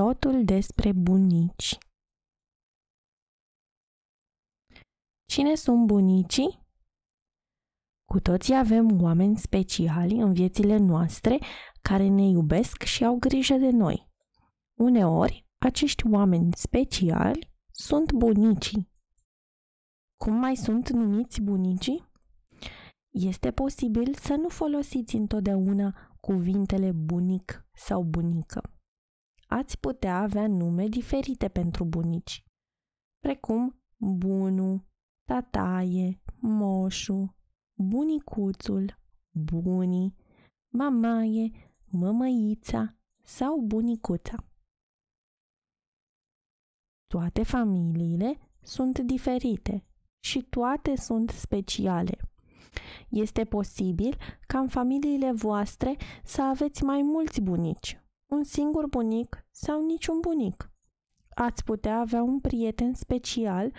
Totul despre bunici. Cine sunt bunicii? Cu toții avem oameni speciali în viețile noastre care ne iubesc și au grijă de noi. Uneori, acești oameni speciali sunt bunicii. Cum mai sunt numiți bunicii? Este posibil să nu folosiți întotdeauna cuvintele bunic sau bunică ați putea avea nume diferite pentru bunici, precum bunu, tataie, moșu, bunicuțul, bunii, mamaie, mămăița sau bunicuța. Toate familiile sunt diferite și toate sunt speciale. Este posibil ca în familiile voastre să aveți mai mulți bunici un singur bunic sau niciun bunic. Ați putea avea un prieten special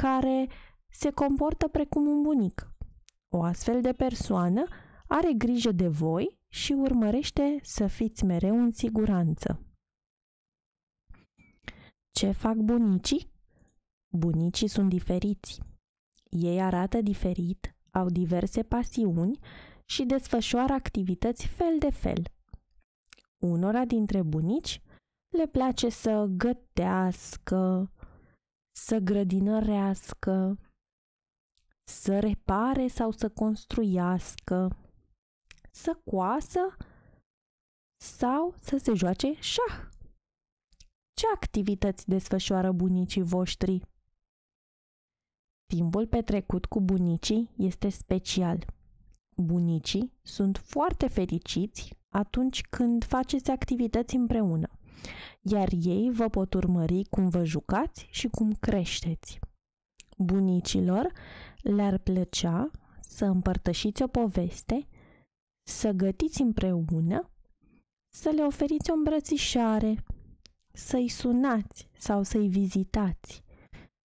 care se comportă precum un bunic. O astfel de persoană are grijă de voi și urmărește să fiți mereu în siguranță. Ce fac bunicii? Bunicii sunt diferiți. Ei arată diferit, au diverse pasiuni și desfășoară activități fel de fel – Unora dintre bunici le place să gătească, să grădinărească, să repare sau să construiască, să coasă sau să se joace șah. Ce activități desfășoară bunicii voștri? Timpul petrecut cu bunicii este special. Bunicii sunt foarte fericiți atunci când faceți activități împreună, iar ei vă pot urmări cum vă jucați și cum creșteți. Bunicilor le-ar plăcea să împărtășiți o poveste, să gătiți împreună, să le oferiți o îmbrățișare, să-i sunați sau să-i vizitați,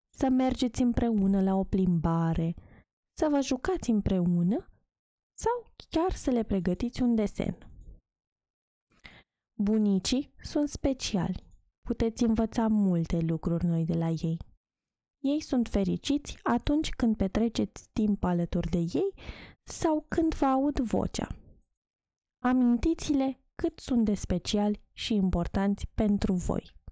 să mergeți împreună la o plimbare, să vă jucați împreună sau chiar să le pregătiți un desen. Bunicii sunt speciali. Puteți învăța multe lucruri noi de la ei. Ei sunt fericiți atunci când petreceți timp alături de ei sau când vă aud vocea. Amintiți-le cât sunt de speciali și importanți pentru voi.